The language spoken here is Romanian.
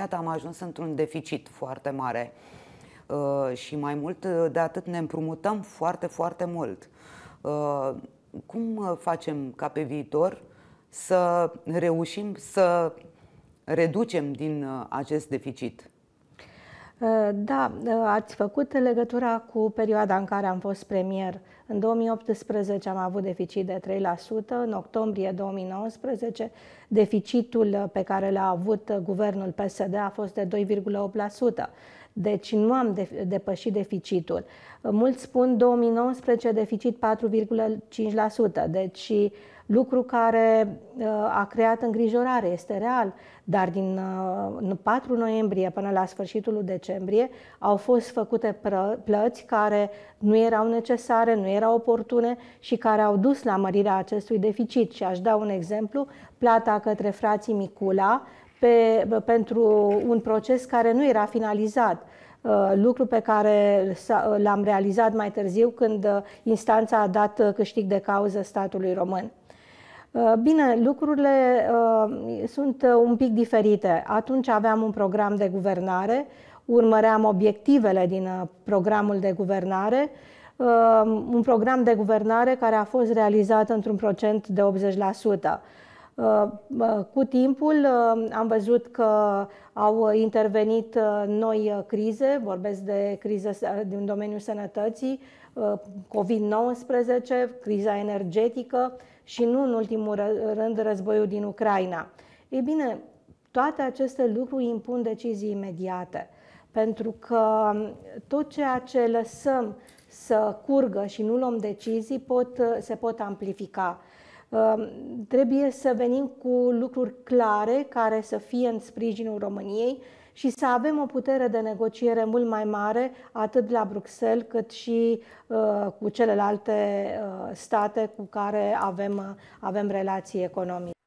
iată am ajuns într-un deficit foarte mare uh, și mai mult uh, de atât ne împrumutăm foarte, foarte mult. Uh, cum facem ca pe viitor să reușim să reducem din acest deficit? Da, ați făcut legătura cu perioada în care am fost premier în 2018 am avut deficit de 3%, în octombrie 2019 deficitul pe care l-a avut guvernul PSD a fost de 2,8%. Deci nu am de- depășit deficitul. Mulți spun 2019 deficit 4,5%, deci lucru care uh, a creat îngrijorare, este real, dar din 4 uh, noiembrie până la sfârșitul decembrie au fost făcute plăți care nu erau necesare, nu erau erau oportune și care au dus la mărirea acestui deficit. Și aș da un exemplu, plata către frații Micula pe, pentru un proces care nu era finalizat uh, lucru pe care uh, l-am realizat mai târziu când uh, instanța a dat câștig de cauză statului român. Bine, lucrurile sunt un pic diferite. Atunci aveam un program de guvernare, urmăream obiectivele din programul de guvernare, Um, un program de guvernare care a fost realizat într-un procent de 80%. Uh, uh, cu timpul uh, am văzut că au intervenit noi crize, vorbesc de crize din domeniul sănătății, COVID-19, criza energetică și nu în ultimul rând războiul din Ucraina. Ei bine, toate aceste lucruri impun decizii imediate, pentru că tot ceea ce lăsăm să curgă și nu luăm decizii pot, uh, se pot amplifica. Um, trebuie să venim cu lucruri clare care să fie în sprijinul României și să avem o putere de negociere mult mai mare, atât la Bruxelles, cât și uh, cu celelalte uh, state cu care avem, uh, avem relații economice.